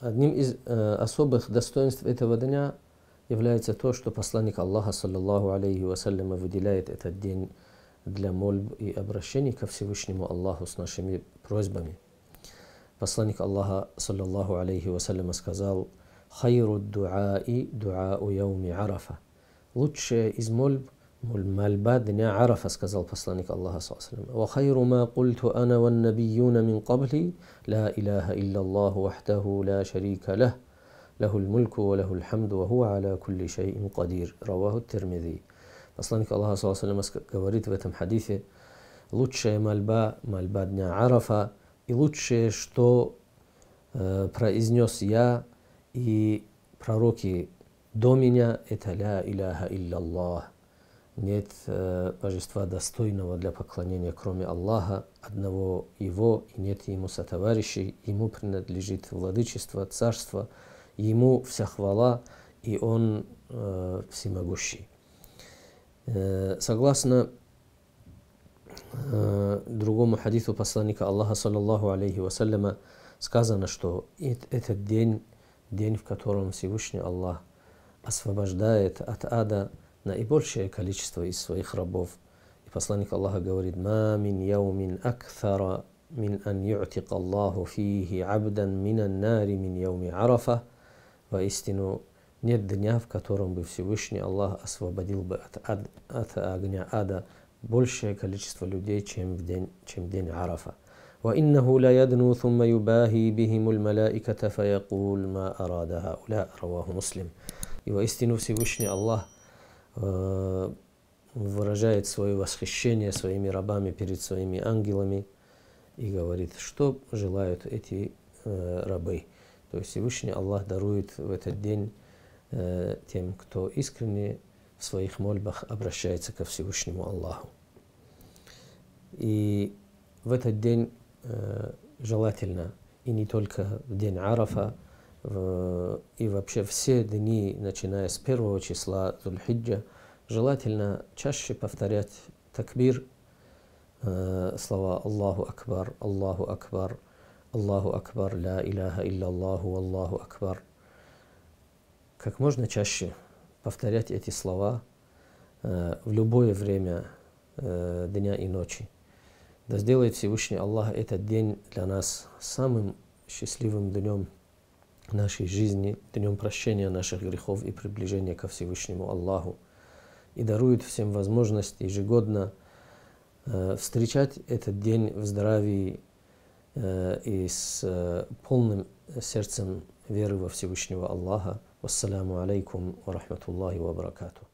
Одним из э, особых достоинств этого дня является то, что посланник Аллаха, саллаллаху алейхи вассаляма, выделяет этот день для мольб и обращений ко Всевышнему Аллаху с нашими просьбами. Посланник Аллаха, саллаллаху алейхи вассаляма, сказал «Хайру дуа и дуа у яуми арафа» Лучшее из мольб – والمالباد ني عرف اسказал посланник الله صلى الله عليه وسلم وخير ما قلت انا والنبيون من قبلي لا اله الا الله وحده لا شريك له له الملك وله الحمد وهو على كل شيء قدير رواه الترمذي посланник الله صلى الله عليه وسلم говорит в этом хадисе лучшая мольба мольба дня арафа и лучшее что э, произнес я и пророки до меня это ля Нет э, божества достойного для поклонения, кроме Аллаха, одного Его, и нет Ему сотоварищей, Ему принадлежит владычество, царство, Ему вся хвала, и Он э, всемогущий. Э, согласно э, другому хадису посланника Аллаха, саллаллаху алейхи вассаляма, сказано, что этот день, день, в котором Всевышний Аллах освобождает от ада, наибольшее количество из своих рабов. И посланник Аллаха говорит, «Ма мин яумин акфара мин ан ю'тик Аллаху фихи абдан мин ан нари мин яуми арафа». Воистину, нет дня, в котором бы Всевышний Аллах освободил бы от, ад, от огня ада большее количество людей, чем в день, чем день Арафа. وإنه لا يدنو ثم يباهي بهم الملائكة فيقول ما أراد هؤلاء رواه مسلم. И воистину Всевышний Аллах – Э, выражает свое восхищение своими рабами перед своими ангелами и говорит, что желают эти э, рабы. То есть Всевышний Аллах дарует в этот день э, тем, кто искренне в своих мольбах обращается ко Всевышнему Аллаху. И в этот день желательно, и не только в день Арафа, Э, и вообще все дни, начиная с первого числа Зульхиджа, желательно чаще повторять такбир, э, слова Аллаху Акбар, Аллаху Акбар, Аллаху Акбар, Ля Иляха Илля Аллаху, Аллаху Акбар. Как можно чаще повторять эти слова э, в любое время дня и ночи. Да сделает Всевышний Аллах этот день для нас самым счастливым днем – нашей жизни днем прощения наших грехов и приближения ко Всевышнему Аллаху. И дарует всем возможность ежегодно э, встречать этот день в здравии э, и с э, полным сердцем веры во Всевышнего Аллаха. Вассаламу алейкум ва рахматуллахи ва баракату.